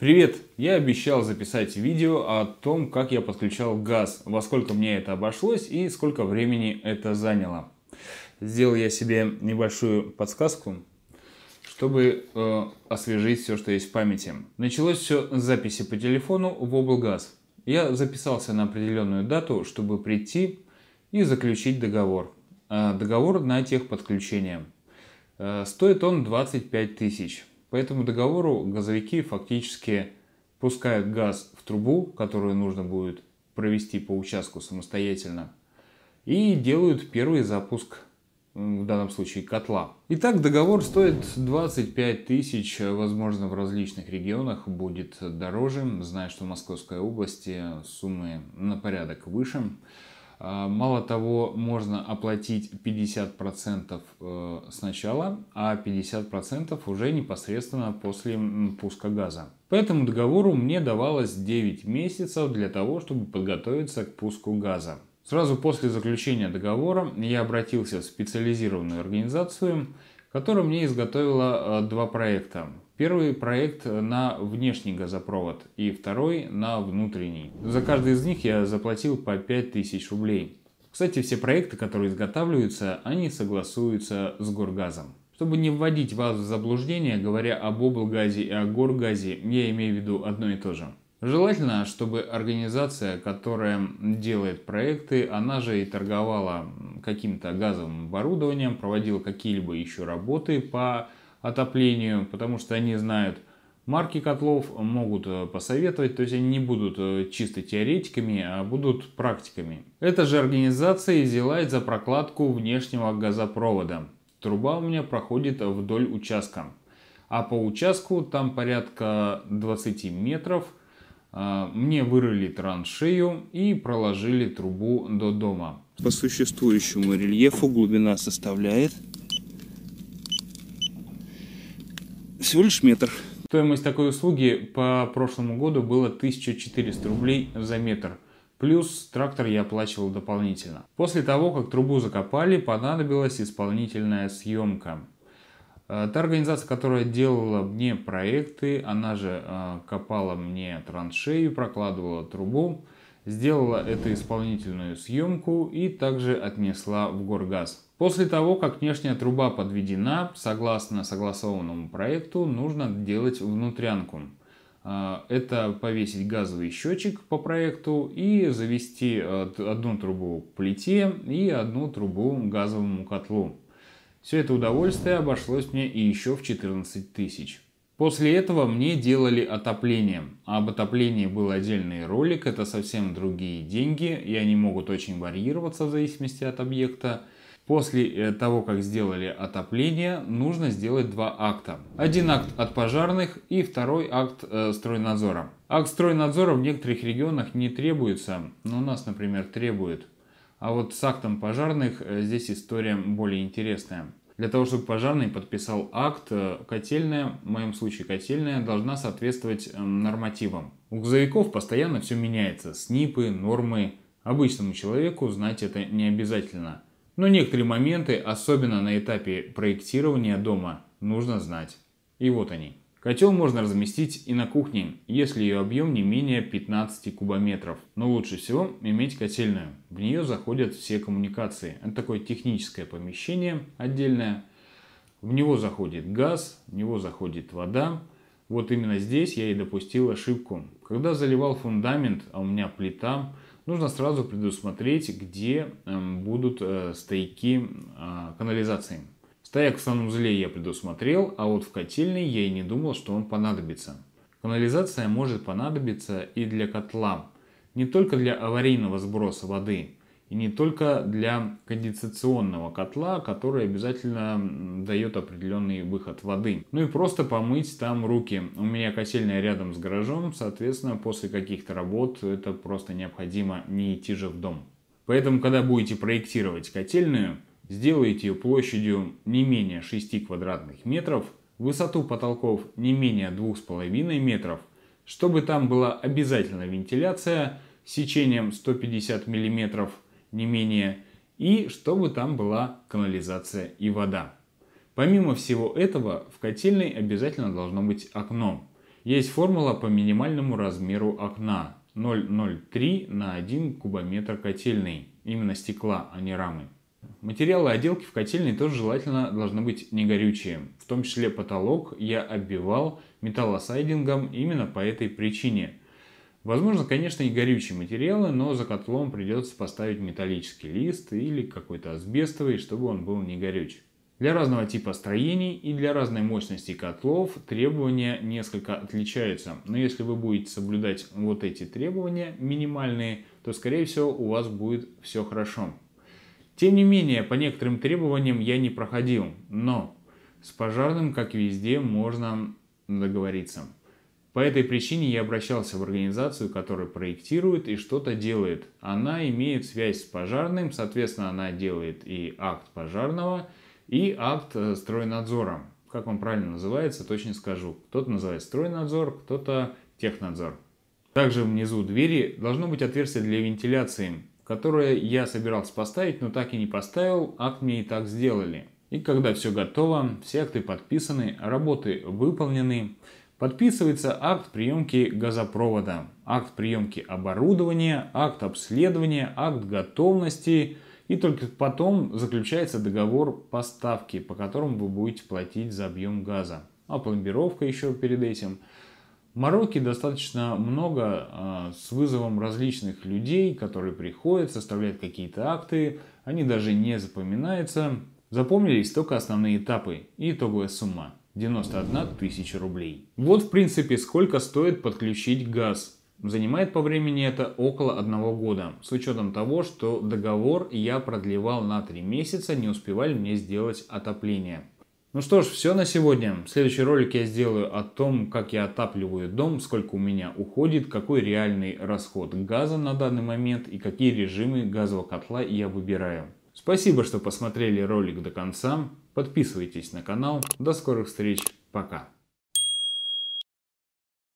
Привет! Я обещал записать видео о том, как я подключал газ, во сколько мне это обошлось и сколько времени это заняло. Сделал я себе небольшую подсказку, чтобы э, освежить все, что есть в памяти. Началось все с записи по телефону в облгаз. Я записался на определенную дату, чтобы прийти и заключить договор. Э, договор на техподключение. Э, стоит он 25 тысяч. По этому договору газовики фактически пускают газ в трубу, которую нужно будет провести по участку самостоятельно, и делают первый запуск в данном случае котла. Итак, договор стоит 25 тысяч, возможно, в различных регионах будет дороже. Знаю, что в Московской области суммы на порядок выше. А, мало того, можно оплатить 50% э, сначала, а 50% уже непосредственно после пуска газа. По этому договору мне давалось 9 месяцев для того, чтобы подготовиться к пуску газа. Сразу после заключения договора я обратился в специализированную организацию, которая мне изготовила э, два проекта. Первый проект на внешний газопровод и второй на внутренний. За каждый из них я заплатил по 5000 рублей. Кстати, все проекты, которые изготавливаются, они согласуются с Горгазом. Чтобы не вводить вас в заблуждение, говоря об облгазе и о горгазе, я имею в виду одно и то же. Желательно, чтобы организация, которая делает проекты, она же и торговала каким-то газовым оборудованием, проводила какие-либо еще работы по отоплению, потому что они знают марки котлов, могут э, посоветовать, то есть они не будут э, чисто теоретиками, а будут практиками. Эта же организация взялась за прокладку внешнего газопровода. Труба у меня проходит вдоль участка, а по участку там порядка 20 метров э, – мне вырыли траншею и проложили трубу до дома. По существующему рельефу глубина составляет всего лишь метр. Стоимость такой услуги по прошлому году была 1400 рублей за метр. Плюс трактор я оплачивал дополнительно. После того, как трубу закопали, понадобилась исполнительная съемка. Э, та организация, которая делала мне проекты, она же э, копала мне траншею, прокладывала трубу, сделала эту исполнительную съемку и также отнесла в Горгаз. После того, как внешняя труба подведена, согласно согласованному проекту, нужно делать внутрянку. А, это повесить газовый счетчик по проекту и завести а, одну трубу к плите и одну трубу к газовому котлу. Все это удовольствие обошлось мне и еще в 14 тысяч. После этого мне делали отопление. А об отоплении был отдельный ролик, это совсем другие деньги, и они могут очень варьироваться в зависимости от объекта. После э, того, как сделали отопление, нужно сделать два акта. Один акт от пожарных и второй акт э, стройнадзора. Акт стройнадзора в некоторых регионах не требуется, но у нас, например, требует. А вот с актом пожарных э, здесь история более интересная. Для того, чтобы пожарный подписал акт, э, котельная, в моем случае котельная, должна соответствовать э, нормативам. У грузовиков постоянно все меняется, снипы, нормы. Обычному человеку знать это не обязательно – но некоторые моменты, особенно на этапе проектирования дома, нужно знать. И вот они. Котел можно разместить и на кухне, если ее объем не менее 15 кубометров. Но лучше всего иметь котельную. В нее заходят все коммуникации. Это такое техническое помещение отдельное. В него заходит газ, в него заходит вода. Вот именно здесь я и допустил ошибку. Когда заливал фундамент, а у меня плита, нужно сразу предусмотреть, где эм, будут э, стояки а, канализации. Стояк в санузле я предусмотрел, а вот в котельной я и не думал, что он понадобится. Канализация может понадобиться и для котла, не только для аварийного сброса воды, и не только для кондиционного котла, который обязательно дает определенный выход воды. Ну и просто помыть там руки. У меня котельная рядом с гаражом, соответственно, после каких-то работ это просто необходимо не идти же в дом. Поэтому, когда будете проектировать котельную, сделайте ее площадью не менее 6 квадратных метров, высоту потолков не менее 2,5 метров, чтобы там была обязательно вентиляция с сечением 150 миллиметров – не менее, и чтобы там была канализация и вода. Помимо всего этого, в котельной обязательно должно быть окно. Есть формула по минимальному размеру окна 0,03 на 1 кубометр котельной, именно стекла, а не рамы. Материалы отделки в котельной тоже желательно должны быть не горючие. в том числе потолок я оббивал металлосайдингом именно по этой причине – Возможно, конечно, и горючие материалы, но за котлом придется поставить металлический лист или какой-то асбестовый, чтобы он был не горюч. Для разного типа строений и для разной мощности котлов требования несколько отличаются, но если вы будете соблюдать вот эти требования минимальные, то скорее всего у вас будет все хорошо. Тем не менее, по некоторым требованиям я не проходил, но с пожарным, как везде, можно договориться. По этой причине я обращался в организацию, которая проектирует и что-то делает. Она имеет связь с пожарным, соответственно, она делает и акт пожарного, и акт э, стройнадзора. Как он правильно называется, точно скажу. Кто-то называет стройнадзор, кто-то технадзор. Также внизу двери должно быть отверстие для вентиляции, которое я собирался поставить, но так и не поставил, акт мне и так сделали. И когда все готово, все акты подписаны, работы выполнены, Подписывается акт приемки газопровода, акт приемки оборудования, акт обследования, акт готовности и только потом заключается договор поставки, по которому вы будете платить за объем газа. А пломбировка еще перед этим. Мороки достаточно много а, с вызовом различных людей, которые приходят, составляют какие-то акты, они даже не запоминаются. Запомнились только основные этапы и итоговая сумма. 91 тысяча рублей. Вот в принципе сколько стоит подключить газ. Занимает по времени это около одного года, с учетом того, что договор я продлевал на 3 месяца, не успевали мне сделать отопление. Ну что ж, все на сегодня. следующий ролик я сделаю о том, как я отапливаю дом, сколько у меня уходит, какой реальный расход газа на данный момент и какие режимы газового котла я выбираю. Спасибо, что посмотрели ролик до конца. Подписывайтесь на канал. До скорых встреч. Пока.